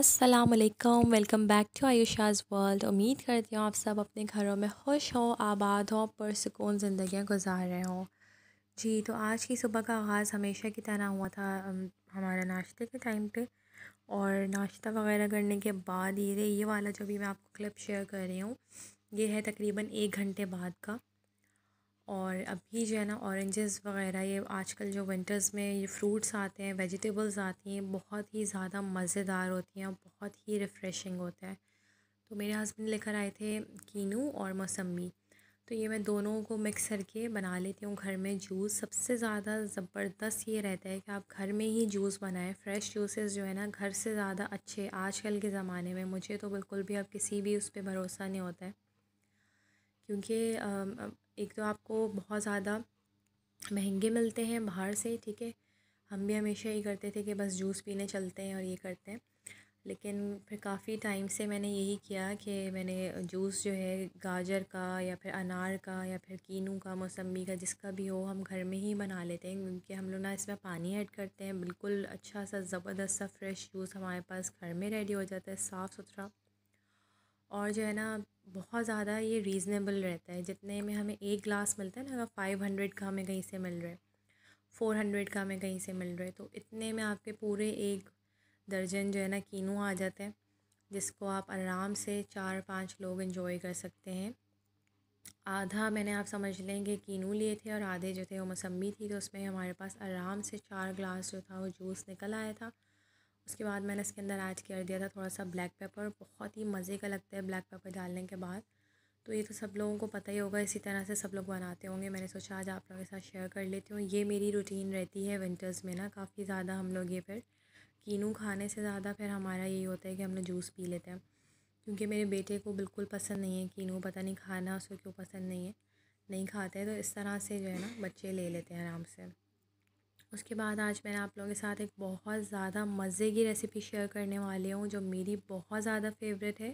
असलकम welcome back to Ayusha's world उम्मीद करती हूँ आप सब अपने घरों में खुश हो आबाद हो सुकून ज़िंदियाँ गुजार रहे हों जी तो आज की सुबह का आगाज़ हमेशा की तरह हुआ था हमारा नाश्ते के टाइम पे और नाश्ता वगैरह करने के बाद ये ये वाला जो भी मैं आपको क्लिप शेयर कर रही हूँ ये है तकरीबन एक घंटे बाद का और अभी जो है ना ऑरेंजेस वग़ैरह ये आजकल जो विंटर्स में ये फ्रूट्स आते हैं वेजिटेबल्स आती हैं बहुत ही ज़्यादा मज़ेदार होती हैं और बहुत ही रिफ़्रेशिंग होता है तो मेरे हस्बैंड लेकर आए थे कीनू और मौसम्बी तो ये मैं दोनों को मिक्स करके बना लेती हूँ घर में जूस सबसे ज़्यादा ज़बरदस्त ये रहता है कि आप घर में ही जूस बनाएं फ्रेश जूसेस जो है ना घर से ज़्यादा अच्छे आजकल के ज़माने में मुझे तो बिल्कुल भी अब किसी भी उस पर भरोसा नहीं होता है क्योंकि एक तो आपको बहुत ज़्यादा महंगे मिलते हैं बाहर से ठीक है हम भी हमेशा ये करते थे कि बस जूस पीने चलते हैं और ये करते हैं लेकिन फिर काफ़ी टाइम से मैंने यही किया कि मैंने जूस जो है गाजर का या फिर अनार का या फिर कीनू का मौसमी का जिसका भी हो हम घर में ही बना लेते हैं क्योंकि हम लोग ना इसमें पानी ऐड करते हैं बिल्कुल अच्छा सा ज़बरदस्त सा फ्रेश जूस हमारे पास घर में रेडी हो जाता है साफ़ सुथरा और जो है ना बहुत ज़्यादा ये रीज़नेबल रहता है जितने में हमें एक ग्लास मिलता है ना अगर फ़ाइव हंड्रेड का हमें कहीं से मिल रहा है फ़ोर हंड्रेड का हमें कहीं से मिल रहा है तो इतने में आपके पूरे एक दर्जन जो है ना कीनू आ जाते हैं जिसको आप आराम से चार पाँच लोग इन्जॉय कर सकते हैं आधा मैंने आप समझ लें कि कीनू लिए थे और आधे जो थे वो मौसमी थी तो उसमें हमारे पास आराम से चार ग्लास जो था वो जूस निकल आया था उसके बाद मैंने इसके अंदर ऐड कर दिया था थोड़ा सा ब्लैक पेपर बहुत ही मज़े का लगता है ब्लैक पेपर डालने के बाद तो ये तो सब लोगों को पता ही होगा इसी तरह से सब लोग बनाते होंगे मैंने सोचा आज आप लोगों के साथ शेयर कर लेती हूँ ये मेरी रूटीन रहती है विंटर्स में ना काफ़ी ज़्यादा हम लोग ये फिर कीनू खाने से ज़्यादा फिर हमारा यही होता है कि हम लोग जूस पी लेते हैं क्योंकि मेरे बेटे को बिल्कुल पसंद नहीं है कीनू पता नहीं खाना उसको क्यों पसंद नहीं है नहीं खाते तो इस तरह से जो है ना बच्चे ले लेते हैं आराम से उसके बाद आज मैं आप लोगों के साथ एक बहुत ज़्यादा मज़े की रेसिपी शेयर करने वाली हूँ जो मेरी बहुत ज़्यादा फेवरेट है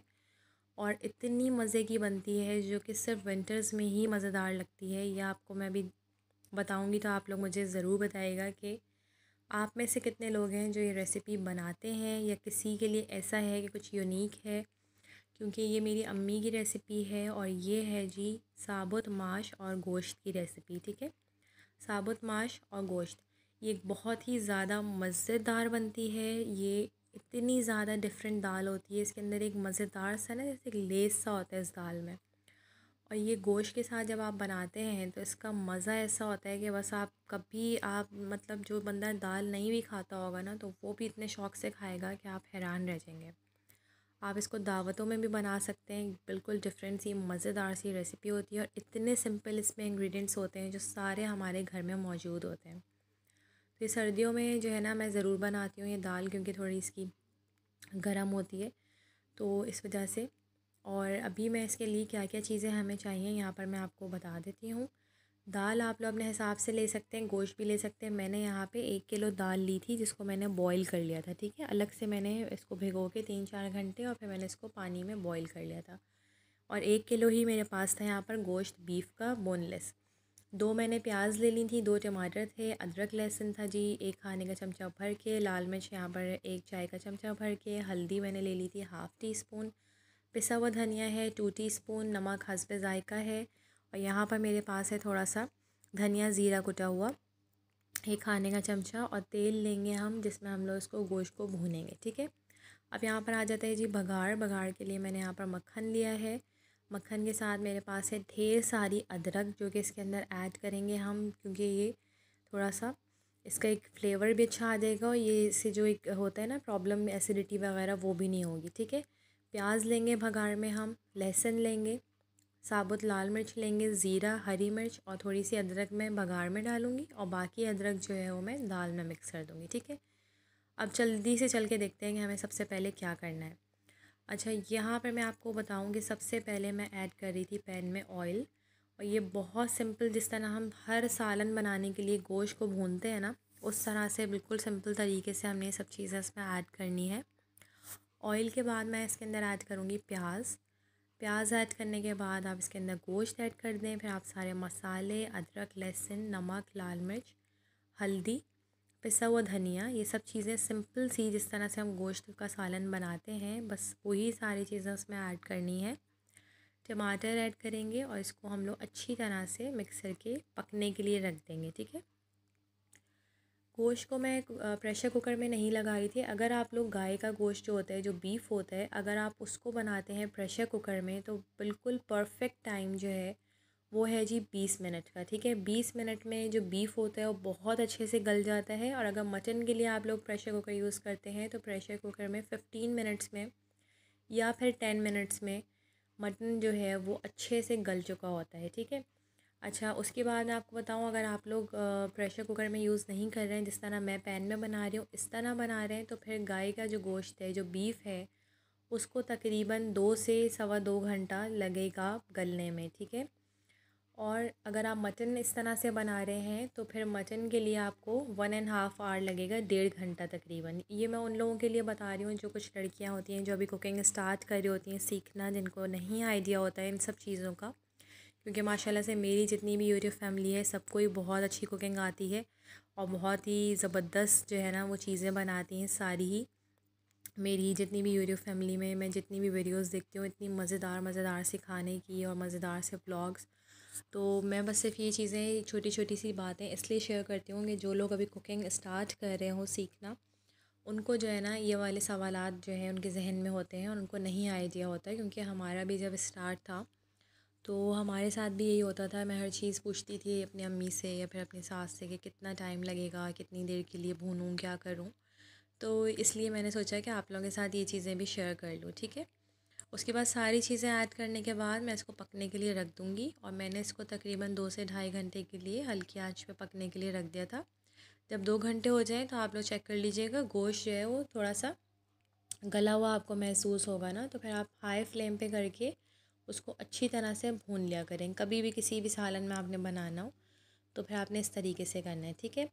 और इतनी मज़े की बनती है जो कि सिर्फ विंटर्स में ही मज़ेदार लगती है यह आपको मैं अभी बताऊँगी तो आप लोग मुझे ज़रूर बताएगा कि आप में से कितने लोग हैं जो ये रेसिपी बनाते हैं या किसी के लिए ऐसा है कि कुछ यूनिक है क्योंकि ये मेरी अम्मी की रेसिपी है और ये है जी साबुत माश और गोश्त की रेसिपी ठीक है साबुत माश और गोश्त ये बहुत ही ज़्यादा मज़ेदार बनती है ये इतनी ज़्यादा डिफरेंट दाल होती है इसके अंदर एक मज़ेदार सा ना जैसे लेस सा होता है इस दाल में और ये गोश्त के साथ जब आप बनाते हैं तो इसका मज़ा ऐसा होता है कि बस आप कभी आप मतलब जो बंदा दाल नहीं भी खाता होगा ना तो वो भी इतने शौक़ से खाएगा कि आप हैरान रह जाएंगे आप इसको दावतों में भी बना सकते हैं बिल्कुल डिफरेंट सी मज़ेदार सी रेसिपी होती है और इतने सिंपल इसमें इंग्रेडिएंट्स होते हैं जो सारे हमारे घर में मौजूद होते हैं तो ये सर्दियों में जो है ना मैं ज़रूर बनाती हूँ ये दाल क्योंकि थोड़ी इसकी गर्म होती है तो इस वजह से और अभी मैं इसके लिए क्या क्या चीज़ें हमें चाहिए यहाँ पर मैं आपको बता देती हूँ दाल आप लोग अपने हिसाब से ले सकते हैं गोश्त भी ले सकते हैं मैंने यहाँ पे एक किलो दाल ली थी जिसको मैंने बॉईल कर लिया था ठीक है अलग से मैंने इसको भिगो के तीन चार घंटे और फिर मैंने इसको पानी में बॉईल कर लिया था और एक किलो ही मेरे पास था यहाँ पर गोश्त बीफ का बोनलेस दो मैंने प्याज ले ली थी दो टमाटर थे अदरक लहसुन था जी एक खाने का चमचा भर के लाल मिर्च यहाँ पर एक चाय का चमचा भर के हल्दी मैंने ले ली थी हाफ़ टी स्पून पिसा हुआ धनिया है टू टी स्पून नमक हसब ज़ायका है और यहाँ पर मेरे पास है थोड़ा सा धनिया ज़ीरा कुटा हुआ एक खाने का चमचा और तेल लेंगे हम जिसमें हम लोग इसको गोश्त को भूनेंगे ठीक है अब यहाँ पर आ जाता है जी बघाड़ बघाड़ के लिए मैंने यहाँ पर मक्खन लिया है मक्खन के साथ मेरे पास है ढेर सारी अदरक जो कि इसके अंदर ऐड करेंगे हम क्योंकि ये थोड़ा सा इसका एक फ्लेवर भी अच्छा आ जाएगा और ये इससे जो एक होता है ना प्रॉब्लम एसिडिटी वगैरह वो भी नहीं होगी ठीक है प्याज लेंगे भगाड़ में हम लहसुन लेंगे साबुत लाल मिर्च लेंगे ज़ीरा हरी मिर्च और थोड़ी सी अदरक मैं भगाड़ में डालूँगी और बाकी अदरक जो है वो मैं दाल में मिक्स कर दूँगी ठीक है अब जल्दी से चल के देखते हैं कि हमें सबसे पहले क्या करना है अच्छा यहाँ पर मैं आपको बताऊँगी सबसे पहले मैं ऐड कर रही थी पैन में ऑयल और ये बहुत सिंपल जिस तरह हम हर सालन बनाने के लिए गोश्त को भूनते हैं ना उस तरह से बिल्कुल सिंपल तरीके से हमने सब चीज़ें इसमें ऐड करनी है ऑयल के बाद मैं इसके अंदर ऐड करूँगी प्याज प्याज ऐड करने के बाद आप इसके अंदर गोश्त ऐड कर दें फिर आप सारे मसाले अदरक लहसुन नमक लाल मिर्च हल्दी पिसा हुआ धनिया ये सब चीज़ें सिंपल सी जिस तरह से हम गोश्त का सालन बनाते हैं बस वही सारी चीज़ें उसमें ऐड करनी है टमाटर ऐड करेंगे और इसको हम लोग अच्छी तरह से मिक्सर के पकने के लिए रख देंगे ठीक है गोश्त को मैं प्रेशर कुकर में नहीं लगा रही थी अगर आप लोग गाय का गोश्त जो होता है जो बीफ होता है अगर आप उसको बनाते हैं प्रेशर कुकर में तो बिल्कुल परफेक्ट टाइम जो है वो है जी बीस मिनट का ठीक है बीस मिनट में जो बीफ होता है वो बहुत अच्छे से गल जाता है और अगर मटन के लिए आप लोग प्रेशर कुकर यूज़ करते हैं तो प्रेशर कुकर में फ़िफ्टीन मिनट्स में या फिर टेन मिनट्स में मटन जो है वो अच्छे से गल चुका होता है ठीक है अच्छा उसके बाद आपको बताऊँ अगर आप लोग प्रेशर कुकर में यूज़ नहीं कर रहे हैं जिस तरह मैं पैन में बना रही हूँ इस तरह बना रहे हैं तो फिर गाय का जो गोश्त है जो बीफ है उसको तकरीबन दो से सवा दो घंटा लगेगा गलने में ठीक है और अगर आप मटन इस तरह से बना रहे हैं तो फिर मटन के लिए आपको वन एंड हाफ़ आवर लगेगा डेढ़ घंटा तकरीबन ये मैं उन लोगों के लिए बता रही हूँ जो कुछ लड़कियाँ होती हैं जो अभी कुकिंग स्टार्ट कर रही होती हैं सीखना जिनको नहीं आइडिया होता है इन सब चीज़ों का क्योंकि माशाल्लाह से मेरी जितनी भी यूट्यूब फैमिली है सबको ही बहुत अच्छी कुकिंग आती है और बहुत ही ज़बरदस्त जो है ना वो चीज़ें बनाती हैं सारी ही मेरी जितनी भी यूट्यूब फैमिली में मैं जितनी भी वीडियोस देखती हूँ इतनी मज़ेदार मज़ेदार से खाने की और मज़ेदार से ब्लॉग्स तो मैं बस सिर्फ ये चीज़ें छोटी छोटी सी बातें इसलिए शेयर करती हूँ कि जो लोग अभी कुकिंग स्टार्ट कर रहे हो सीखना उनको जो है ना ये वाले सवाल जो हैं उनके जहन में होते हैं और उनको नहीं आइडिया होता क्योंकि हमारा भी जब स्टार्ट था तो हमारे साथ भी यही होता था मैं हर चीज़ पूछती थी अपनी अम्मी से या फिर अपनी सास से कि कितना टाइम लगेगा कितनी देर के लिए भूनूँ क्या करूँ तो इसलिए मैंने सोचा कि आप लोगों के साथ ये चीज़ें भी शेयर कर लूँ ठीक है उसके बाद सारी चीज़ें ऐड करने के बाद मैं इसको पकने के लिए रख दूँगी और मैंने इसको तकरीबन दो से ढाई घंटे के लिए हल्की आँच पर पकने के लिए रख दिया था जब दो घंटे हो जाएँ तो आप लोग चेक कर लीजिएगा गोश्त जो है वो थोड़ा सा गला हुआ आपको महसूस होगा ना तो फिर आप हाई फ्लेम पे करके उसको अच्छी तरह से भून लिया करें कभी भी किसी भी सालन में आपने बनाना हो तो फिर आपने इस तरीके से करना है ठीक है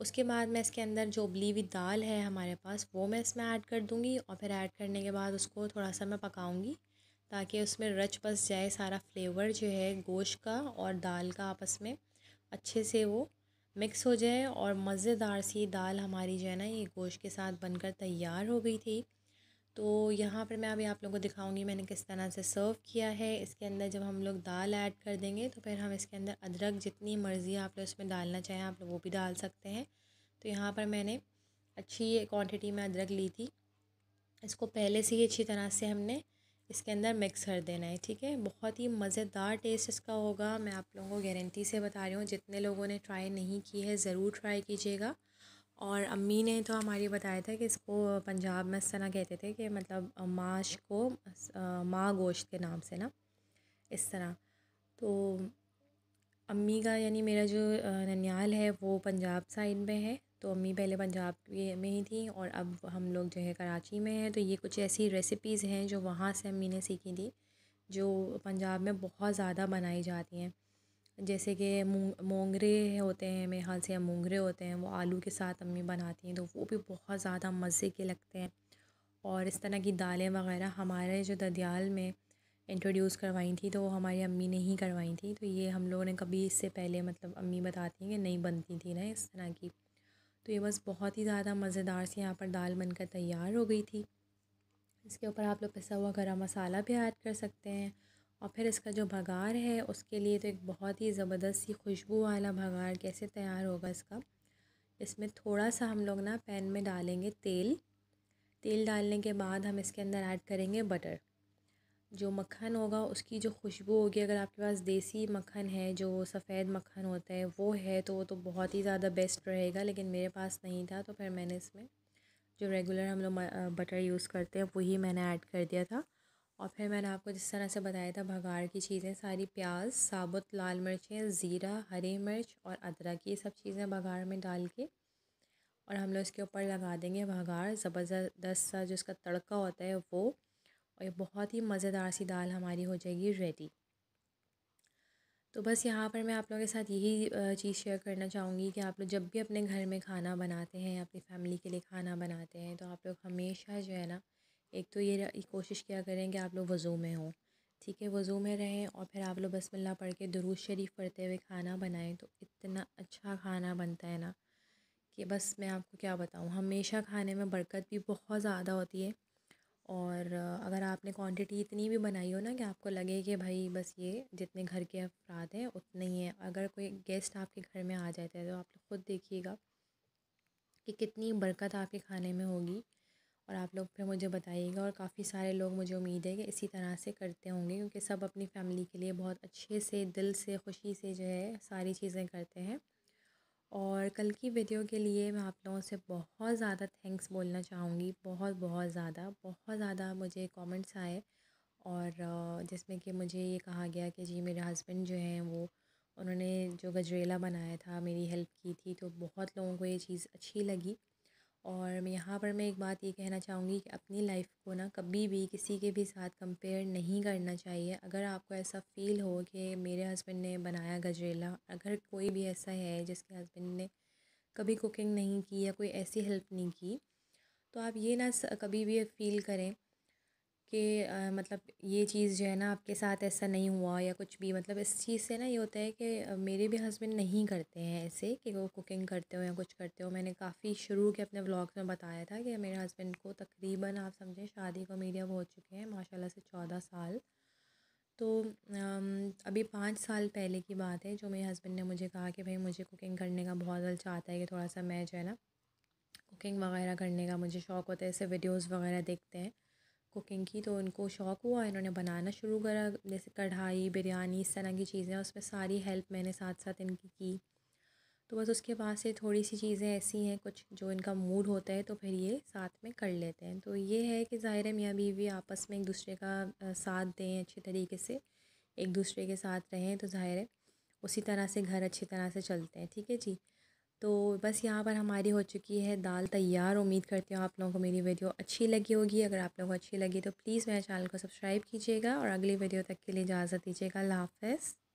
उसके बाद मैं इसके अंदर जो उबली हुई दाल है हमारे पास वो मैं इसमें ऐड कर दूँगी और फिर ऐड करने के बाद उसको थोड़ा सा मैं पकाऊँगी ताकि उसमें रच बस जाए सारा फ्लेवर जो है गोश्त का और दाल का आपस में अच्छे से वो मिक्स हो जाए और मज़ेदार सी दाल हमारी जो है ना ये गोश्त के साथ बनकर तैयार हो गई थी तो यहाँ पर मैं अभी आप लोगों को दिखाऊंगी मैंने किस तरह से सर्व किया है इसके अंदर जब हम लोग दाल ऐड कर देंगे तो फिर हम इसके अंदर अदरक जितनी मर्ज़ी आप लोग इसमें डालना चाहें आप लोग वो भी डाल सकते हैं तो यहाँ पर मैंने अच्छी क्वांटिटी में अदरक ली थी इसको पहले से ही अच्छी तरह से हमने इसके अंदर मिक्स कर देना है ठीक है बहुत ही मज़ेदार टेस्ट इसका होगा मैं आप लोगों को गारंटी से बता रही हूँ जितने लोगों ने ट्राई नहीं की है ज़रूर ट्राई कीजिएगा और अम्मी ने तो हमारी बताया था कि इसको पंजाब में इस तरह कहते थे कि मतलब माश को माँ गोश्त के नाम से ना इस तरह तो अम्मी का यानी मेरा जो ननियाल है वो पंजाब साइड में है तो अम्मी पहले पंजाब में ही थी और अब हम लोग जो है कराची में हैं तो ये कुछ ऐसी रेसिपीज़ हैं जो वहाँ से अम्मी ने सीखी थी जो पंजाब में बहुत ज़्यादा बनाई जाती हैं जैसे कि मोंगरे होते हैं मेरे ख़्याल से या मोंगरे होते हैं वो आलू के साथ अम्मी बनाती हैं तो वो भी बहुत ज़्यादा मज़े के लगते हैं और इस तरह की दालें वग़ैरह हमारे जो ददियाल में इंट्रोड्यूस करवाई थी तो वो हमारी अम्मी ने ही करवाई थी तो ये हम लोगों ने कभी इससे पहले मतलब अम्मी बताती हैं कि नहीं बनती थी ना इस तरह की तो ये बस बहुत ही ज़्यादा मज़ेदार सी यहाँ पर दाल बनकर तैयार हो गई थी इसके ऊपर आप लोग पिसा हुआ गरम मसाला भी ऐड कर सकते हैं और फिर इसका जो भगार है उसके लिए तो एक बहुत ही ज़बरदस्त सी खुशबू वाला भगार कैसे तैयार होगा इसका इसमें थोड़ा सा हम लोग ना पैन में डालेंगे तेल तेल डालने के बाद हम इसके अंदर ऐड करेंगे बटर जो मक्खन होगा उसकी जो खुशबू होगी अगर आपके पास देसी मक्खन है जो सफ़ेद मक्खन होता है वो है तो वो तो बहुत ही ज़्यादा बेस्ट रहेगा लेकिन मेरे पास नहीं था तो फिर मैंने इसमें जो रेगुलर हम लोग बटर यूज़ करते हैं वही मैंने ऐड कर दिया था और फिर मैंने आपको जिस तरह से बताया था भगाड़ की चीज़ें सारी प्याज साबुत लाल मिर्चें ज़ीरा हरी मिर्च और अदरक ये सब चीज़ें भगाड़ में डाल के और हम लोग इसके ऊपर लगा देंगे भगाड़ ज़बरदस्त सा जो इसका तड़का होता है वो और ये बहुत ही मज़ेदार सी दाल हमारी हो जाएगी रेडी तो बस यहाँ पर मैं आप लोगों के साथ यही चीज़ शेयर करना चाहूँगी कि आप लोग जब भी अपने घर में खाना बनाते हैं अपनी फैमिली के लिए खाना बनाते हैं तो आप लोग हमेशा जो है ना एक तो ये कोशिश किया करें कि आप लोग वज़ू में हों ठीक है वज़ू में रहें और फिर आप लोग बसमिल्ला पढ़ के दरूज शरीफ पढ़ते हुए खाना बनाएं तो इतना अच्छा खाना बनता है ना कि बस मैं आपको क्या बताऊँ हमेशा खाने में बरकत भी बहुत ज़्यादा होती है और अगर आपने क्वांटिटी इतनी भी बनाई हो ना कि आपको लगे कि भाई बस ये जितने घर के अफराद हैं उतने ही हैं अगर कोई गेस्ट आपके घर में आ जाता है तो आप लोग ख़ुद देखिएगा कि कितनी बरकत आपके खाने में होगी और आप लोग फिर मुझे बताइएगा और काफ़ी सारे लोग मुझे उम्मीद है कि इसी तरह से करते होंगे क्योंकि सब अपनी फ़ैमिली के लिए बहुत अच्छे से दिल से खुशी से जो है सारी चीज़ें करते हैं और कल की वीडियो के लिए मैं आप लोगों से बहुत ज़्यादा थैंक्स बोलना चाहूँगी बहुत बहुत ज़्यादा बहुत ज़्यादा मुझे कमेंट्स आए और जिसमें कि मुझे ये कहा गया कि जी मेरे हस्बैंड जो हैं वो उन्होंने जो गजरेला बनाया था मेरी हेल्प की थी तो बहुत लोगों को ये चीज़ अच्छी लगी और मैं यहाँ पर मैं एक बात ये कहना चाहूँगी कि अपनी लाइफ को ना कभी भी किसी के भी साथ कंपेयर नहीं करना चाहिए अगर आपको ऐसा फ़ील हो कि मेरे हस्बैंड ने बनाया गजरेला अगर कोई भी ऐसा है जिसके हस्बैंड ने कभी कुकिंग नहीं की या कोई ऐसी हेल्प नहीं की तो आप ये ना कभी भी फील करें कि मतलब ये चीज़ जो है ना आपके साथ ऐसा नहीं हुआ या कुछ भी मतलब इस चीज़ से ना ये होता है कि मेरे भी हस्बैंड नहीं करते हैं ऐसे कि वो कुकिंग करते हो या कुछ करते हो मैंने काफ़ी शुरू के अपने व्लॉग्स में बताया था कि मेरे हस्बैंड को तकरीबन आप समझें शादी को मीडियम हो चुके हैं माशाल्लाह से चौदह साल तो अभी पाँच साल पहले की बात है जो मेरे हस्बैंड ने मुझे कहा कि भाई मुझे कुकिंग करने का बहुत दिल चाहता है कि थोड़ा सा मैं जो है ना कुकिंग वगैरह करने का मुझे शौक़ होता है ऐसे वीडियोज़ वगैरह देखते हैं कुकिंग की तो उनको शौक़ हुआ इन्होंने बनाना शुरू करा जैसे कढ़ाई बिरयानी इस तरह की चीज़ें उसमें सारी हेल्प मैंने साथ साथ इनकी की तो बस उसके बाद से थोड़ी सी चीज़ें ऐसी हैं कुछ जो इनका मूड होता है तो फिर ये साथ में कर लेते हैं तो ये है कि ज़ाहिर है मियाँ बीवी आपस में एक दूसरे का साथ दें अच्छे तरीके से एक दूसरे के साथ रहें तो ज़ाहिर है उसी तरह से घर अच्छी तरह से चलते हैं ठीक है जी तो बस यहाँ पर हमारी हो चुकी है दाल तैयार उम्मीद करती हूँ आप लोगों को मेरी वीडियो अच्छी लगी होगी अगर आप लोगों को अच्छी लगी तो प्लीज़ मेरे चैनल को सब्सक्राइब कीजिएगा और अगली वीडियो तक के लिए इजाज़त दीजिएगा अल्लाह हाफ़